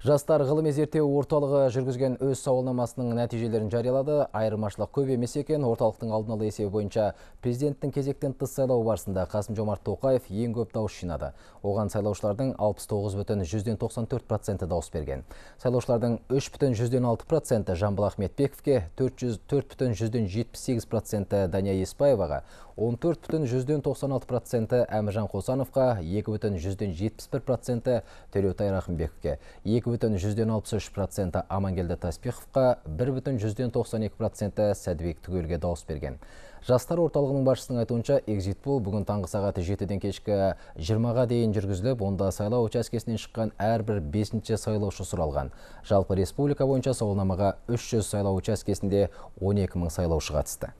Жастар ғылыми зерттеу орталығы жүргізген өз сауалнамасының нәтижелерін жариялады. Айырмашылық көп емес екен, орталықтың алдын ала есебі бойынша президенттің кезектен тыс сайлауы барысында Қасым Жомарт Тоқаев ең көп дауыс жинады. Оған сайлаушылардың 6994 проценті дауыс берген. Сайлаушылардың 36 проценті Жамбыл Ахметбековке, 40478 проценті Дания Еспаеваға, 1496 проценті Әміржан Қосановқа, 271 проценті Төлеутай Рахымбековке, 2 бүтін жүзден алпыс үш проценті амангелді таспиховқа бір бүтін жүзден тоқсан екі проценті сәдібек түгелге дауыс берген жастар орталығының басшысының айтуынша экзит бүгін таңғы сағат жетіден кешкі жиырмаға дейін жүргізіліп онда сайлау учаскесінен шыққан әрбір бесінші сайлаушы сұралған жалпы республика бойынша сауалнамаға үш жүз сайлау учаскесінде он екі мың сайлаушы қатысты